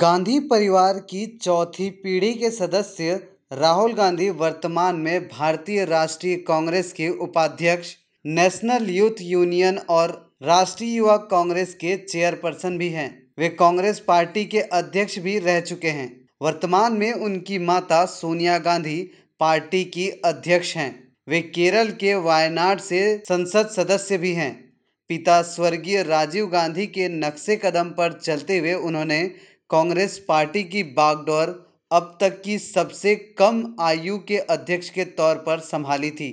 गांधी परिवार की चौथी पीढ़ी के सदस्य राहुल गांधी वर्तमान में भारतीय राष्ट्रीय कांग्रेस के उपाध्यक्ष नेशनल यूथ यूनियन और राष्ट्रीय युवा कांग्रेस के चेयरपर्सन भी हैं वे कांग्रेस पार्टी के अध्यक्ष भी रह चुके हैं वर्तमान में उनकी माता सोनिया गांधी पार्टी की अध्यक्ष हैं वे केरल के वायनाड से संसद सदस्य भी हैं पिता स्वर्गीय राजीव गांधी के नक्शे कदम पर चलते हुए उन्होंने कांग्रेस पार्टी की बागडोर अब तक की सबसे कम आयु के अध्यक्ष के तौर पर संभाली थी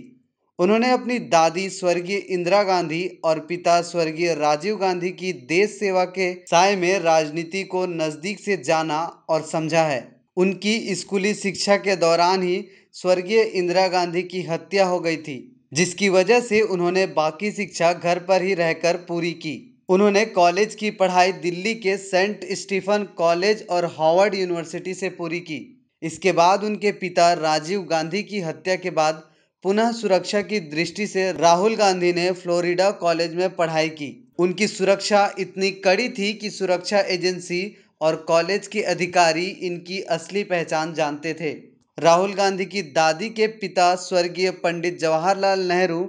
उन्होंने अपनी दादी स्वर्गीय इंदिरा गांधी और पिता स्वर्गीय राजीव गांधी की देश सेवा के साय में राजनीति को नज़दीक से जाना और समझा है उनकी स्कूली शिक्षा के दौरान ही स्वर्गीय इंदिरा गांधी की हत्या हो गई थी जिसकी वजह से उन्होंने बाकी शिक्षा घर पर ही रहकर पूरी की उन्होंने कॉलेज की पढ़ाई दिल्ली के सेंट स्टीफन कॉलेज और हॉवर्ड यूनिवर्सिटी से पूरी की इसके बाद उनके पिता राजीव गांधी की हत्या के बाद पुनः सुरक्षा की दृष्टि से राहुल गांधी ने फ्लोरिडा कॉलेज में पढ़ाई की उनकी सुरक्षा इतनी कड़ी थी कि सुरक्षा एजेंसी और कॉलेज के अधिकारी इनकी असली पहचान जानते थे राहुल गांधी की दादी के पिता स्वर्गीय पंडित जवाहरलाल नेहरू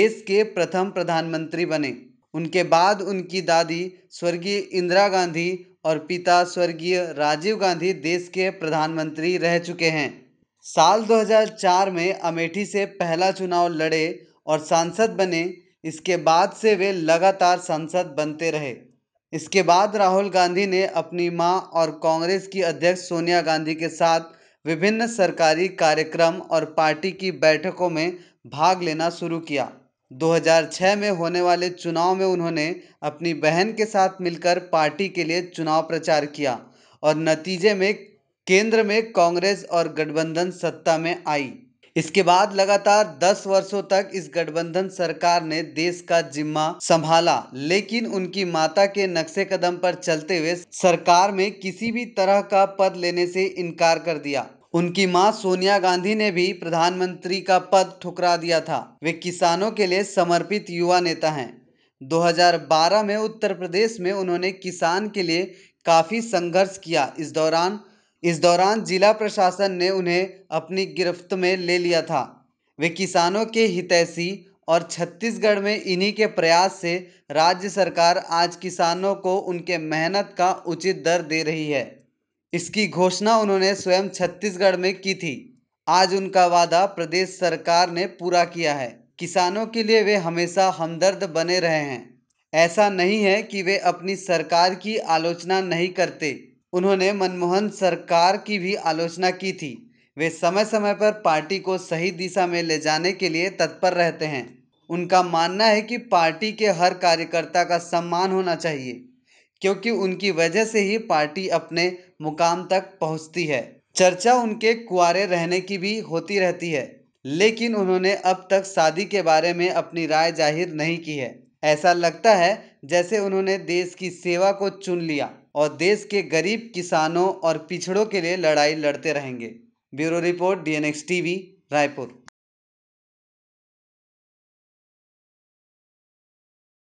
देश के प्रथम प्रधानमंत्री बने उनके बाद उनकी दादी स्वर्गीय इंदिरा गांधी और पिता स्वर्गीय राजीव गांधी देश के प्रधानमंत्री रह चुके हैं साल 2004 में अमेठी से पहला चुनाव लड़े और सांसद बने इसके बाद से वे लगातार सांसद बनते रहे इसके बाद राहुल गांधी ने अपनी मां और कांग्रेस की अध्यक्ष सोनिया गांधी के साथ विभिन्न सरकारी कार्यक्रम और पार्टी की बैठकों में भाग लेना शुरू किया 2006 में होने वाले चुनाव में उन्होंने अपनी बहन के साथ मिलकर पार्टी के लिए चुनाव प्रचार किया और नतीजे में केंद्र में कांग्रेस और गठबंधन सत्ता में आई इसके बाद लगातार 10 वर्षों तक इस गठबंधन सरकार ने देश का जिम्मा संभाला लेकिन उनकी माता के नक्शे कदम पर चलते हुए सरकार में किसी भी तरह का पद लेने से इनकार कर दिया उनकी मां सोनिया गांधी ने भी प्रधानमंत्री का पद ठुकरा दिया था वे किसानों के लिए समर्पित युवा नेता हैं 2012 में उत्तर प्रदेश में उन्होंने किसान के लिए काफ़ी संघर्ष किया इस दौरान इस दौरान जिला प्रशासन ने उन्हें अपनी गिरफ्त में ले लिया था वे किसानों के हितैषी और छत्तीसगढ़ में इन्हीं के प्रयास से राज्य सरकार आज किसानों को उनके मेहनत का उचित दर दे रही है इसकी घोषणा उन्होंने स्वयं छत्तीसगढ़ में की थी आज उनका वादा प्रदेश सरकार ने पूरा किया है किसानों के लिए वे हमेशा हमदर्द बने रहे हैं ऐसा नहीं है कि वे अपनी सरकार की आलोचना नहीं करते उन्होंने मनमोहन सरकार की भी आलोचना की थी वे समय समय पर पार्टी को सही दिशा में ले जाने के लिए तत्पर रहते हैं उनका मानना है कि पार्टी के हर कार्यकर्ता का सम्मान होना चाहिए क्योंकि उनकी वजह से ही पार्टी अपने मुकाम तक पहुंचती है चर्चा उनके कुआरे रहने की भी होती रहती है लेकिन उन्होंने अब तक शादी के बारे में अपनी राय जाहिर नहीं की है ऐसा लगता है जैसे उन्होंने देश की सेवा को चुन लिया और देश के गरीब किसानों और पिछड़ों के लिए लड़ाई लड़ते रहेंगे bureau report D N Raipur